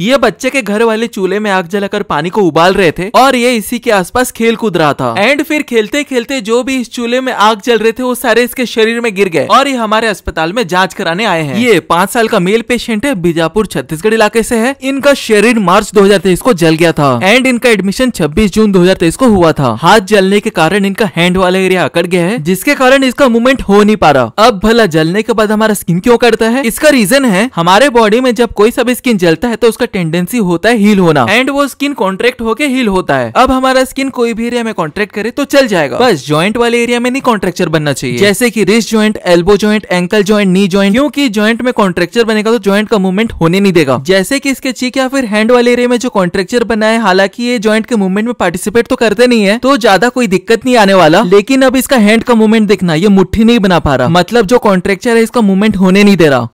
ये बच्चे के घर वाले चूल्हे में आग जलाकर पानी को उबाल रहे थे और ये इसी के आसपास खेल कूद रहा था एंड फिर खेलते खेलते जो भी इस चूल्हे में आग जल रहे थे वो सारे इसके शरीर में गिर गए और ये हमारे अस्पताल में जाँच कराने आए हैं ये पाँच साल का मेल पेशेंट है बीजापुर छत्तीसगढ़ इलाके से है इनका शरीर मार्च दो को जल गया था एंड इनका एडमिशन छब्बीस जून दो को हुआ था हाथ जलने के कारण इनका हैंड वाला एरिया अकड़ गया है जिसके कारण इसका मूवमेंट हो नहीं पा रहा अब भला जलने के बाद हमारा स्किन क्यों करता है इसका रीजन है हमारे बॉडी में जब कोई सब स्किन जलता है तो उसका टेंडेंसी होता है हील होना एंड वो स्किन कॉन्ट्रैक्ट होके हील होता है अब हमारा स्किन कोई भी एरिया में कॉन्ट्रैक्ट करे तो चल जाएगा बस ज्वाइंट वाले एरिया में नहीं कॉन्ट्रेक्चर बनना चाहिए जैसे की wrist joint elbow joint ankle joint knee joint क्योंकि ज्वाइंट में कॉन्ट्रेक्चर बनेगा तो ज्वाइंट का मूवमेंट होने नहीं देगा जैसे की इसके चीक या फिर हैंड वाले एरिया में जो कॉन्ट्रेक्चर बना है हालांकि ये ज्वाइंट के मूवमेंट में पार्टिसिपेट तो करते नहीं है तो ज्यादा कोई दिक्कत नहीं आने वाला लेकिन अब इसका हैंड का मूवमेंट देखना ये मुठ्ठी नहीं बना पा रहा मतलब जो कॉन्ट्रेक्चर है इसका मूवमेंट होने नहीं दे रहा